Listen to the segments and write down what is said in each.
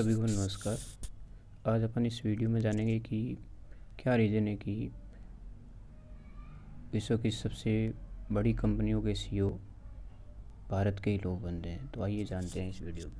सभी को नमस्कार आज अपन इस वीडियो में जानेंगे कि क्या रीज़न है कि विश्व की सबसे बड़ी कंपनियों के सीईओ e भारत के ही लोग बनते हैं तो आइए जानते हैं इस वीडियो में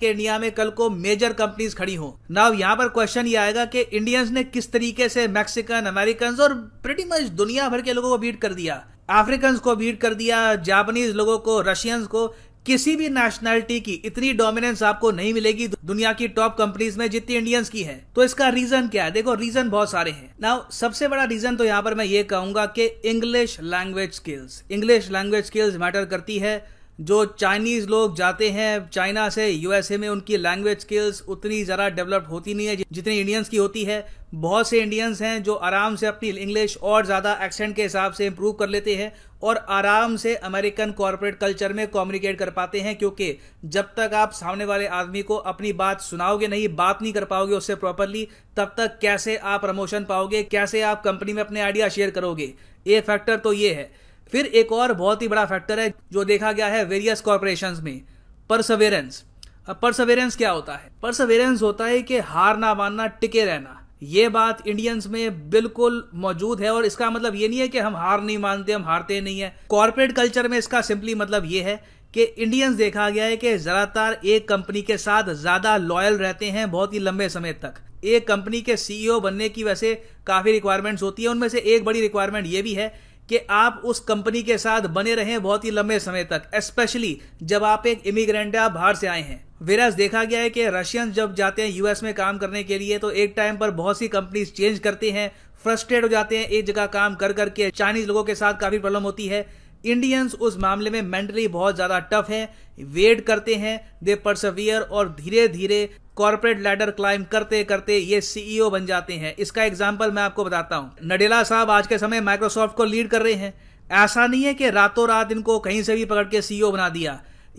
के इंडिया में कल को मेजर कंपनीज खड़ी हो नाउ यहाँ पर क्वेश्चन ये आएगा कि इंडियंस ने किस तरीके से मैक्सिकन अमेरिकन और प्रिटी मच दुनिया भर के लोगों को बीट कर दिया अफ्रीकन को बीट कर दिया जापानीज लोगों को रशियंस को किसी भी नेशनैलिटी की इतनी डोमिनेंस आपको नहीं मिलेगी दुनिया की टॉप कंपनीज में जितनी इंडियंस की है तो इसका रीजन क्या है देखो रीजन बहुत सारे हैं नाउ सबसे बड़ा रीजन तो यहाँ पर मैं ये कहूंगा कि English language skills English language skills matter करती है जो चाइनीज़ लोग जाते हैं चाइना से यूएसए में उनकी लैंग्वेज स्किल्स उतनी ज़्यादा डेवलप होती नहीं है जितनी इंडियंस की होती है बहुत से इंडियंस हैं जो आराम से अपनी इंग्लिश और ज़्यादा एक्सेंट के हिसाब से इम्प्रूव कर लेते हैं और आराम से अमेरिकन कॉरपोरेट कल्चर में कम्युनिकेट कर पाते हैं क्योंकि जब तक आप सामने वाले आदमी को अपनी बात सुनाओगे नहीं बात नहीं कर पाओगे उससे प्रॉपरली तब तक कैसे आप प्रमोशन पाओगे कैसे आप कंपनी में अपने आइडिया शेयर करोगे ये फैक्टर तो ये है फिर एक और बहुत ही बड़ा फैक्टर है जो देखा गया है वेरियस कॉरपोरेशन में परसवेरेंस अब परसवेरेंस क्या होता है परसवेरेंस होता है कि हार ना मानना टिके रहना ये बात इंडियंस में बिल्कुल मौजूद है और इसका मतलब ये नहीं है कि हम हार नहीं मानते हम हारते नहीं है कॉरपोरेट कल्चर में इसका सिंपली मतलब ये है कि इंडियंस देखा गया है कि ज़्यादातर एक कंपनी के साथ ज़्यादा लॉयल रहते हैं बहुत ही लंबे समय तक एक कंपनी के सीईओ बनने की वैसे काफ़ी रिक्वायरमेंट्स होती है उनमें से एक बड़ी रिक्वायरमेंट ये भी है कि आप उस कंपनी के साथ बने रहें बहुत ही लंबे समय तक स्पेशली जब आप एक इमिग्रेंट आप बाहर से आए हैं वेराज देखा गया है कि रशियन जब जाते हैं यूएस में काम करने के लिए तो एक टाइम पर बहुत सी कंपनीज चेंज करती हैं फ्रस्ट्रेट हो जाते हैं एक जगह काम कर करके चाइनीज लोगों के साथ काफ़ी प्रॉब्लम होती है इंडियंस उस मामले में मेंटली बहुत ज़्यादा टफ है वेट करते हैं दे परसवियर और धीरे धीरे कॉर्पोरेट लैडर क्लाइम करते करते ये सीईओ e बन जाते हैं इसका एग्जाम्पल मैं आपको बताता हूँ नडेला साहब आज के समय माइक्रोसॉफ्ट को लीड कर रहे हैं ऐसा नहीं है कि रातों रात इनको कहीं से भी पकड़ के सीईओ e बना दिया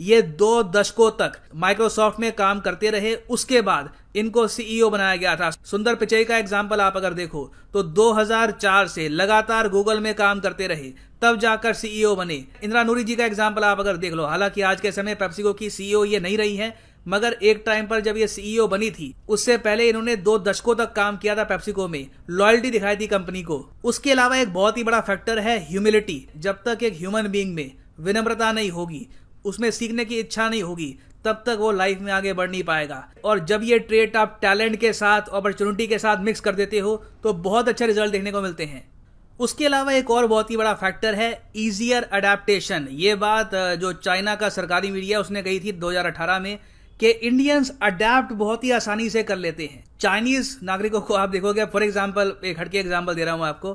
ये दो दशकों तक माइक्रोसॉफ्ट में काम करते रहे उसके बाद इनको सीईओ e बनाया गया था सुंदर पिचई का एग्जाम्पल आप अगर देखो तो 2004 से लगातार गूगल में काम करते रहे तब जाकर सीईओ बने इंदिरा नूरी जी का एग्जाम्पल आप अगर देख लो हालांकि आज के समय पेप्सिको की सीईओ ये नहीं रही है मगर एक टाइम पर जब ये सीईओ e बनी थी उससे पहले इन्होंने दो दशकों तक काम किया था पेप्सिको में लॉयल्टी दिखाई थी कंपनी को उसके अलावा एक बहुत ही बड़ा फैक्टर है ह्यूमिलिटी जब तक एक ह्यूमन बींग में विनम्रता नहीं होगी उसमें सीखने की इच्छा नहीं होगी तब तक वो लाइफ में आगे बढ़ नहीं पाएगा और जब ये ट्रेट आप टैलेंट के साथ अपॉर्चुनिटी के साथ मिक्स कर देते हो तो बहुत अच्छे रिजल्ट देखने को मिलते हैं उसके अलावा एक और बहुत ही बड़ा फैक्टर है इजियर अडेप्टेशन ये बात जो चाइना का सरकारी मीडिया उसने कही थी 2018 में कि इंडियंस अडेप्ट बहुत ही आसानी से कर लेते हैं चाइनीज नागरिकों को आप देखोगे फॉर एग्जाम्पल एक हटके एग्जाम्पल दे रहा हूँ आपको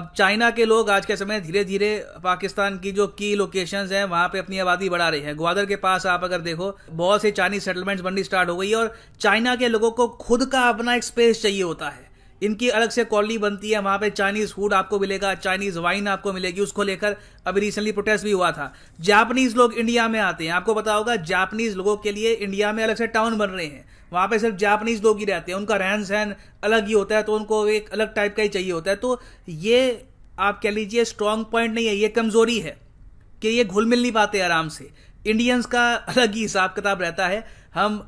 अब चाइना के लोग आज के समय धीरे धीरे पाकिस्तान की जो की लोकेशन हैं वहां पे अपनी आबादी बढ़ा रही है ग्वादर के पास आप अगर देखो बहुत से चाइनीज सेटलमेंट्स बननी स्टार्ट हो गई है और चाइना के लोगों को खुद का अपना एक स्पेस चाहिए होता है इनकी अलग से कॉलोनी बनती है वहाँ पे चाइनीज़ फूड आपको मिलेगा चाइनीज़ वाइन आपको मिलेगी उसको लेकर अभी रिसेंटली प्रोटेस्ट भी हुआ था जापानीज़ लोग इंडिया में आते हैं आपको पता होगा जापानीज़ लोगों के लिए इंडिया में अलग से टाउन बन रहे हैं वहाँ पे सिर्फ जापानीज़ लोग ही रहते हैं उनका रहन सहन अलग ही होता है तो उनको एक अलग टाइप का ही चाहिए होता है तो ये आप कह लीजिए स्ट्रांग पॉइंट नहीं है ये कमज़ोरी है कि ये घुल मिल नहीं पाते आराम से इंडियंस का अलग ही हिसाब किताब रहता है हम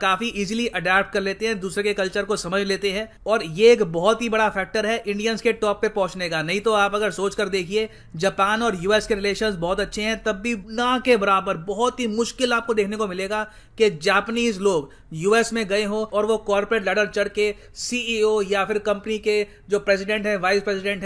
काफी इजीली अडेप्ट कर लेते हैं दूसरे के कल्चर को समझ लेते हैं और ये एक बहुत ही बड़ा फैक्टर है इंडियंस के टॉप पे पहुंचने का नहीं तो आप अगर सोच कर देखिए जापान और यूएस के रिलेशन बहुत अच्छे हैं तब भी ना के बराबर बहुत ही मुश्किल आपको देखने को मिलेगा कि जापानीज लोग यूएस में गए हो और वो कॉर्पोरेट लेडर चढ़ के सीईओ e या फिर कंपनी के जो प्रेसिडेंट है वाइस प्रेसिडेंट है